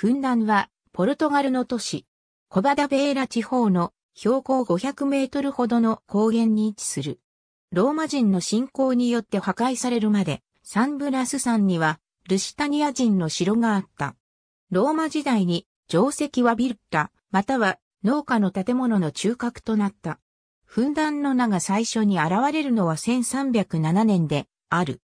フンだンは、ポルトガルの都市、コバダベーラ地方の標高500メートルほどの高原に位置する。ローマ人の侵攻によって破壊されるまで、サンブラス山には、ルシタニア人の城があった。ローマ時代に、城跡はビルッタ、または農家の建物の中核となった。ふんだんの名が最初に現れるのは1307年である。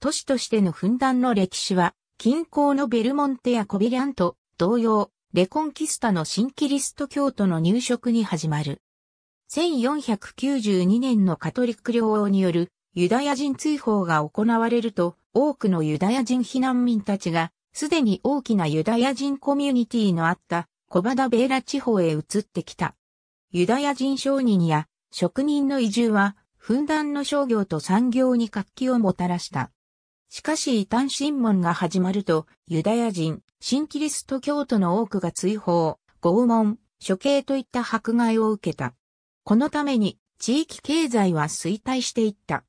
都市としてのふんだんの歴史は近郊のベルモンテやコビリャンと同様、レコンキスタの新キリスト教徒の入植に始まる。1492年のカトリック領王によるユダヤ人追放が行われると、多くのユダヤ人避難民たちが、すでに大きなユダヤ人コミュニティのあったコバダベーラ地方へ移ってきた。ユダヤ人商人や職人の移住は、ふんだんの商業と産業に活気をもたらした。しかし異端審問が始まると、ユダヤ人、新キリスト教徒の多くが追放、拷問、処刑といった迫害を受けた。このために、地域経済は衰退していった。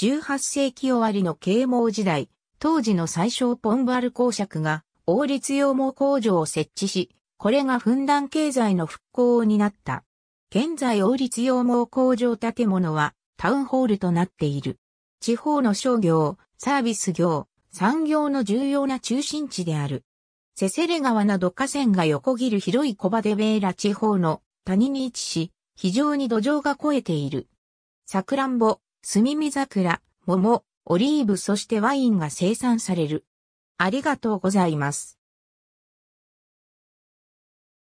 18世紀終わりの啓蒙時代、当時の最小ポンバル公爵が、王立養毛工場を設置し、これが分断経済の復興を担った。現在王立養毛工場建物は、タウンホールとなっている。地方の商業、サービス業、産業の重要な中心地である。セセレ川など河川が横切る広いコバデベーラ地方の谷に位置し、非常に土壌が肥えている。サクランボ、スミミザクラ、桃、オリーブそしてワインが生産される。ありがとうございます。